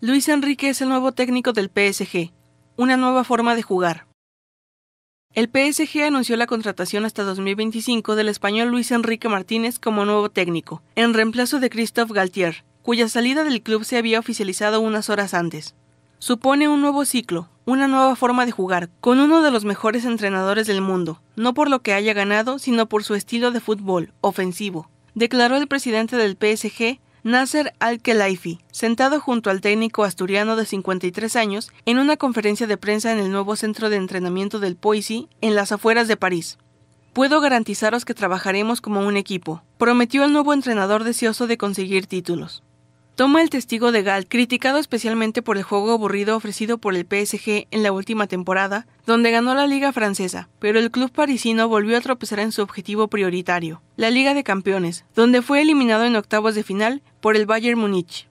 Luis Enrique es el nuevo técnico del PSG, una nueva forma de jugar. El PSG anunció la contratación hasta 2025 del español Luis Enrique Martínez como nuevo técnico, en reemplazo de Christophe Galtier, cuya salida del club se había oficializado unas horas antes. Supone un nuevo ciclo, una nueva forma de jugar, con uno de los mejores entrenadores del mundo, no por lo que haya ganado, sino por su estilo de fútbol, ofensivo, declaró el presidente del PSG, Nasser Al-Khelaifi, sentado junto al técnico asturiano de 53 años en una conferencia de prensa en el nuevo centro de entrenamiento del Poissy, en las afueras de París. Puedo garantizaros que trabajaremos como un equipo, prometió el nuevo entrenador deseoso de conseguir títulos toma el testigo de Gal, criticado especialmente por el juego aburrido ofrecido por el PSG en la última temporada, donde ganó la Liga Francesa, pero el club parisino volvió a tropezar en su objetivo prioritario, la Liga de Campeones, donde fue eliminado en octavos de final por el Bayern Múnich.